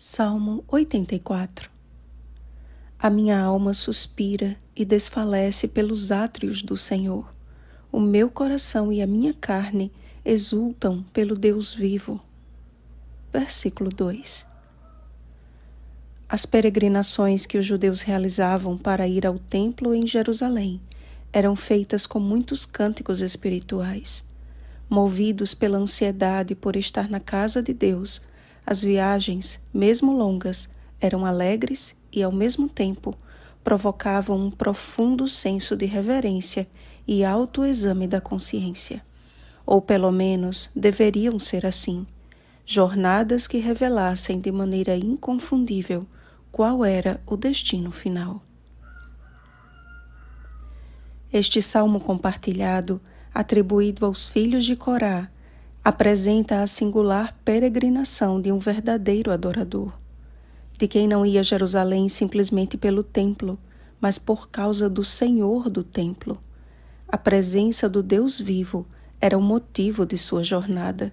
Salmo 84 A minha alma suspira e desfalece pelos átrios do Senhor. O meu coração e a minha carne exultam pelo Deus vivo. Versículo 2 As peregrinações que os judeus realizavam para ir ao templo em Jerusalém eram feitas com muitos cânticos espirituais. Movidos pela ansiedade por estar na casa de Deus, as viagens, mesmo longas, eram alegres e, ao mesmo tempo, provocavam um profundo senso de reverência e autoexame da consciência. Ou pelo menos deveriam ser assim. Jornadas que revelassem de maneira inconfundível qual era o destino final. Este salmo compartilhado, atribuído aos filhos de Corá, apresenta a singular peregrinação de um verdadeiro adorador, de quem não ia a Jerusalém simplesmente pelo templo, mas por causa do Senhor do templo. A presença do Deus vivo era o motivo de sua jornada.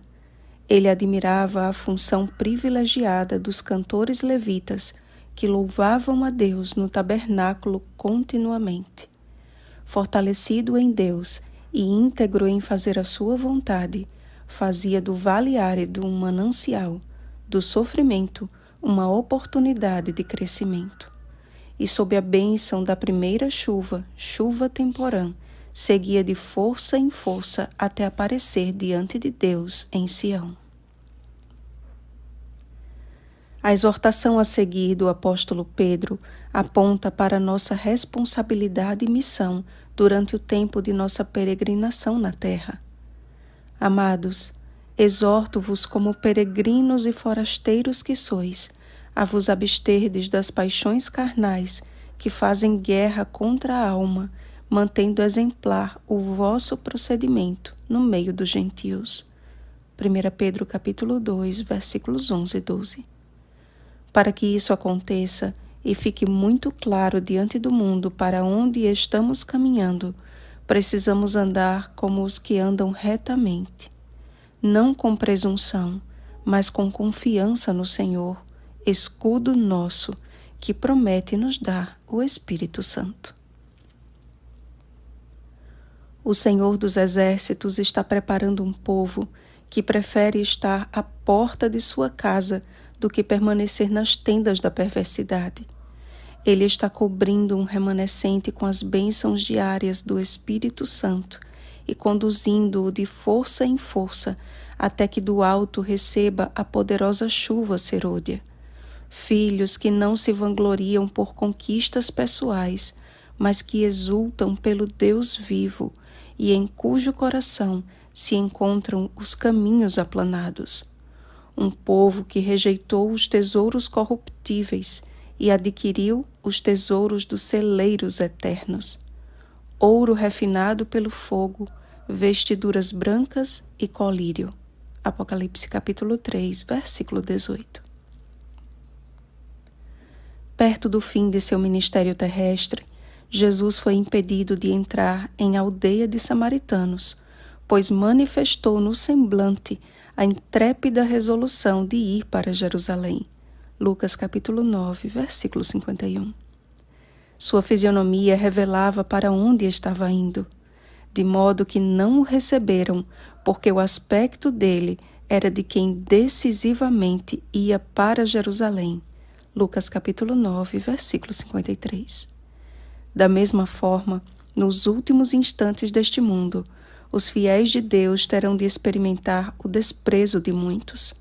Ele admirava a função privilegiada dos cantores levitas que louvavam a Deus no tabernáculo continuamente. Fortalecido em Deus e íntegro em fazer a sua vontade, fazia do vale árido um manancial, do sofrimento uma oportunidade de crescimento. E sob a bênção da primeira chuva, chuva temporã, seguia de força em força até aparecer diante de Deus em Sião. A exortação a seguir do apóstolo Pedro aponta para nossa responsabilidade e missão durante o tempo de nossa peregrinação na terra. Amados, exorto-vos como peregrinos e forasteiros que sois, a vos absterdes das paixões carnais que fazem guerra contra a alma, mantendo exemplar o vosso procedimento no meio dos gentios. 1 Pedro capítulo 2, versículos 11 e 12. Para que isso aconteça e fique muito claro diante do mundo para onde estamos caminhando, precisamos andar como os que andam retamente, não com presunção, mas com confiança no Senhor, escudo nosso, que promete nos dar o Espírito Santo. O Senhor dos Exércitos está preparando um povo que prefere estar à porta de sua casa do que permanecer nas tendas da perversidade. Ele está cobrindo um remanescente com as bênçãos diárias do Espírito Santo e conduzindo-o de força em força até que do alto receba a poderosa chuva serôdia. Filhos que não se vangloriam por conquistas pessoais, mas que exultam pelo Deus vivo e em cujo coração se encontram os caminhos aplanados. Um povo que rejeitou os tesouros corruptíveis e adquiriu os tesouros dos celeiros eternos, ouro refinado pelo fogo, vestiduras brancas e colírio. Apocalipse capítulo 3, versículo 18. Perto do fim de seu ministério terrestre, Jesus foi impedido de entrar em aldeia de samaritanos, pois manifestou no semblante a intrépida resolução de ir para Jerusalém Lucas capítulo 9, versículo 51. Sua fisionomia revelava para onde estava indo, de modo que não o receberam, porque o aspecto dele era de quem decisivamente ia para Jerusalém. Lucas capítulo 9, versículo 53. Da mesma forma, nos últimos instantes deste mundo, os fiéis de Deus terão de experimentar o desprezo de muitos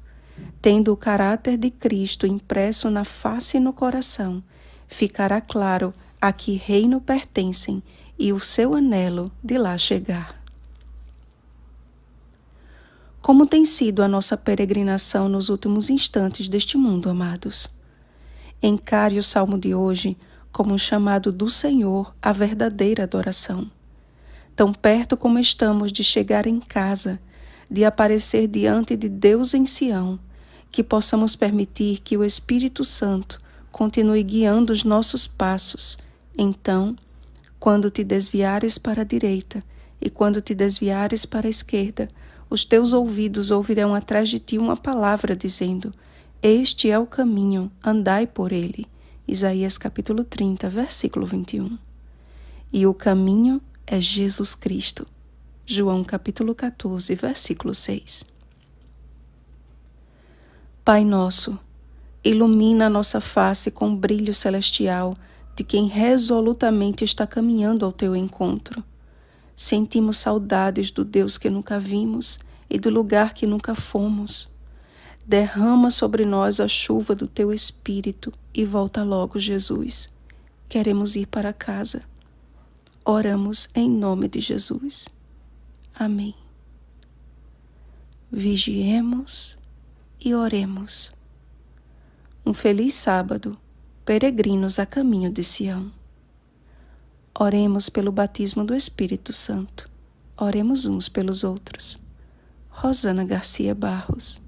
tendo o caráter de Cristo impresso na face e no coração, ficará claro a que reino pertencem e o seu anelo de lá chegar. Como tem sido a nossa peregrinação nos últimos instantes deste mundo, amados? Encare o salmo de hoje como um chamado do Senhor à verdadeira adoração. Tão perto como estamos de chegar em casa, de aparecer diante de Deus em Sião, que possamos permitir que o Espírito Santo continue guiando os nossos passos. Então, quando te desviares para a direita e quando te desviares para a esquerda, os teus ouvidos ouvirão atrás de ti uma palavra dizendo: Este é o caminho, andai por ele. Isaías capítulo 30, versículo 21. E o caminho é Jesus Cristo. João capítulo 14, versículo 6. Pai nosso, ilumina a nossa face com o brilho celestial de quem resolutamente está caminhando ao teu encontro. Sentimos saudades do Deus que nunca vimos e do lugar que nunca fomos. Derrama sobre nós a chuva do teu espírito e volta logo, Jesus. Queremos ir para casa. Oramos em nome de Jesus. Amém. Vigiemos e oremos. Um feliz sábado, peregrinos a caminho de Sião. Oremos pelo batismo do Espírito Santo. Oremos uns pelos outros. Rosana Garcia Barros